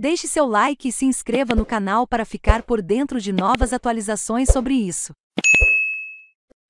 Deixe seu like e se inscreva no canal para ficar por dentro de novas atualizações sobre isso.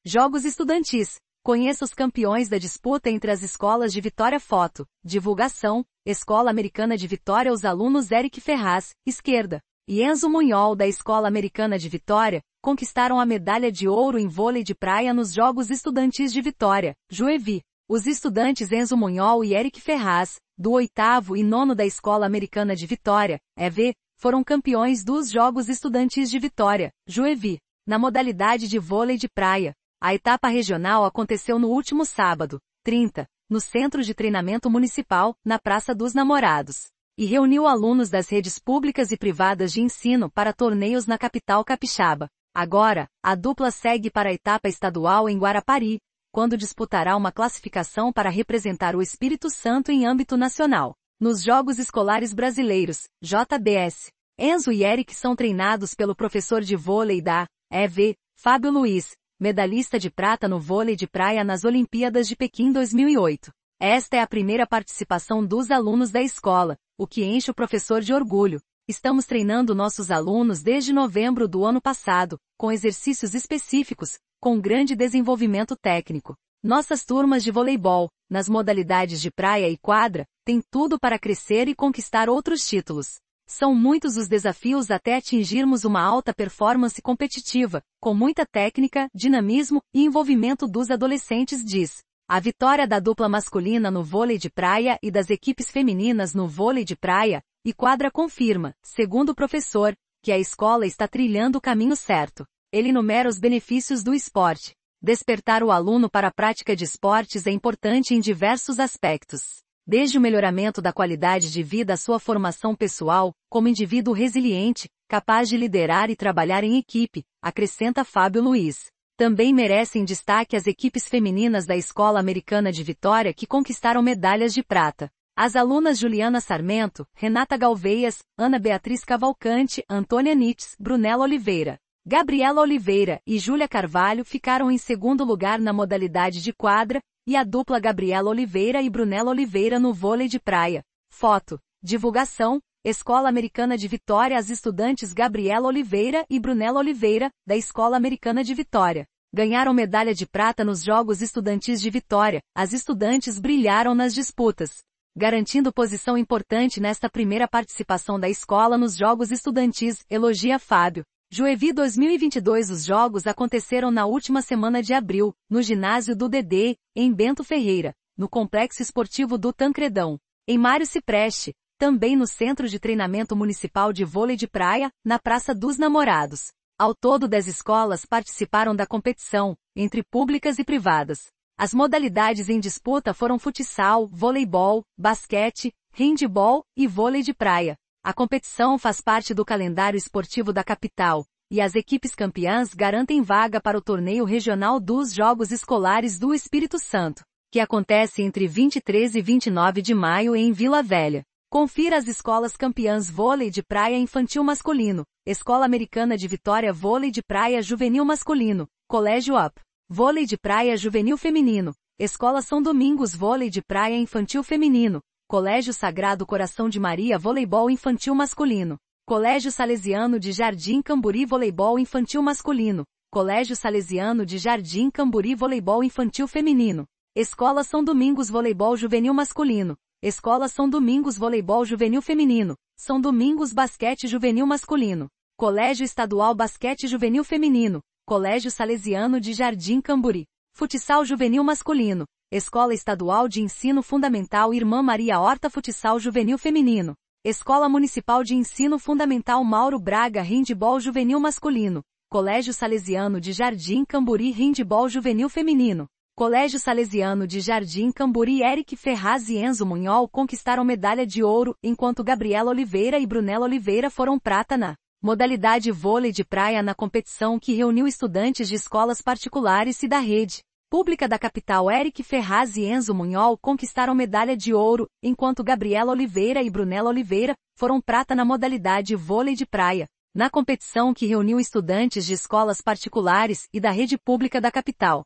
Jogos Estudantis. Conheça os campeões da disputa entre as escolas de Vitória Foto. Divulgação. Escola Americana de Vitória os alunos Eric Ferraz, esquerda, e Enzo Munhol da Escola Americana de Vitória, conquistaram a medalha de ouro em vôlei de praia nos Jogos Estudantis de Vitória, Juevi. Os estudantes Enzo Munhol e Eric Ferraz, do oitavo e nono da Escola Americana de Vitória, EV, foram campeões dos Jogos Estudantis de Vitória, Juevi, na modalidade de vôlei de praia. A etapa regional aconteceu no último sábado, 30, no Centro de Treinamento Municipal, na Praça dos Namorados, e reuniu alunos das redes públicas e privadas de ensino para torneios na capital capixaba. Agora, a dupla segue para a etapa estadual em Guarapari, quando disputará uma classificação para representar o Espírito Santo em âmbito nacional. Nos Jogos Escolares Brasileiros, JBS, Enzo e Eric são treinados pelo professor de vôlei da EV, Fábio Luiz, medalhista de prata no vôlei de praia nas Olimpíadas de Pequim 2008. Esta é a primeira participação dos alunos da escola, o que enche o professor de orgulho, Estamos treinando nossos alunos desde novembro do ano passado, com exercícios específicos, com grande desenvolvimento técnico. Nossas turmas de voleibol, nas modalidades de praia e quadra, têm tudo para crescer e conquistar outros títulos. São muitos os desafios até atingirmos uma alta performance competitiva, com muita técnica, dinamismo e envolvimento dos adolescentes, diz. A vitória da dupla masculina no vôlei de praia e das equipes femininas no vôlei de praia, e Quadra confirma, segundo o professor, que a escola está trilhando o caminho certo. Ele numera os benefícios do esporte. Despertar o aluno para a prática de esportes é importante em diversos aspectos. Desde o melhoramento da qualidade de vida à sua formação pessoal, como indivíduo resiliente, capaz de liderar e trabalhar em equipe, acrescenta Fábio Luiz. Também merecem destaque as equipes femininas da Escola Americana de Vitória que conquistaram medalhas de prata. As alunas Juliana Sarmento, Renata Galveias, Ana Beatriz Cavalcante, Antônia Nitz, Brunella Oliveira, Gabriela Oliveira e Júlia Carvalho ficaram em segundo lugar na modalidade de quadra, e a dupla Gabriela Oliveira e Brunella Oliveira no vôlei de praia. Foto. Divulgação. Escola Americana de Vitória As estudantes Gabriela Oliveira e Brunella Oliveira, da Escola Americana de Vitória, ganharam medalha de prata nos Jogos Estudantis de Vitória. As estudantes brilharam nas disputas, garantindo posição importante nesta primeira participação da escola nos Jogos Estudantis, elogia Fábio. Juevi 2022 Os jogos aconteceram na última semana de abril, no ginásio do DD, em Bento Ferreira, no Complexo Esportivo do Tancredão, em Mário Cipreste, também no Centro de Treinamento Municipal de Vôlei de Praia, na Praça dos Namorados. Ao todo, 10 escolas participaram da competição, entre públicas e privadas. As modalidades em disputa foram futsal, voleibol, basquete, handball e vôlei de praia. A competição faz parte do calendário esportivo da capital, e as equipes campeãs garantem vaga para o torneio regional dos Jogos Escolares do Espírito Santo, que acontece entre 23 e 29 de maio em Vila Velha. Confira as escolas campeãs vôlei de praia infantil masculino, Escola Americana de Vitória vôlei de praia juvenil masculino, Colégio UP. Vôlei de praia juvenil feminino. Escola São Domingos Vôlei de praia infantil feminino. Colégio Sagrado Coração de Maria Voleibol infantil masculino. Colégio Salesiano de Jardim Camburi Voleibol infantil masculino. Colégio Salesiano de Jardim Camburi Voleibol infantil feminino. Escola São Domingos Voleibol juvenil masculino. Escola São Domingos Voleibol juvenil feminino. São Domingos Basquete juvenil masculino. Colégio Estadual Basquete Juvenil Feminino, Colégio Salesiano de Jardim Camburi, Futsal Juvenil Masculino, Escola Estadual de Ensino Fundamental Irmã Maria Horta Futsal Juvenil Feminino, Escola Municipal de Ensino Fundamental Mauro Braga Handball Juvenil Masculino, Colégio Salesiano de Jardim Camburi Handball Juvenil Feminino, Colégio Salesiano de Jardim Camburi Eric Ferraz e Enzo Munhol conquistaram medalha de ouro, enquanto Gabriela Oliveira e Brunella Oliveira foram prata na modalidade vôlei de praia na competição que reuniu estudantes de escolas particulares e da rede pública da capital Eric Ferraz e Enzo Munhol conquistaram medalha de ouro, enquanto Gabriela Oliveira e Brunella Oliveira foram prata na modalidade vôlei de praia. Na competição que reuniu estudantes de escolas particulares e da rede pública da capital,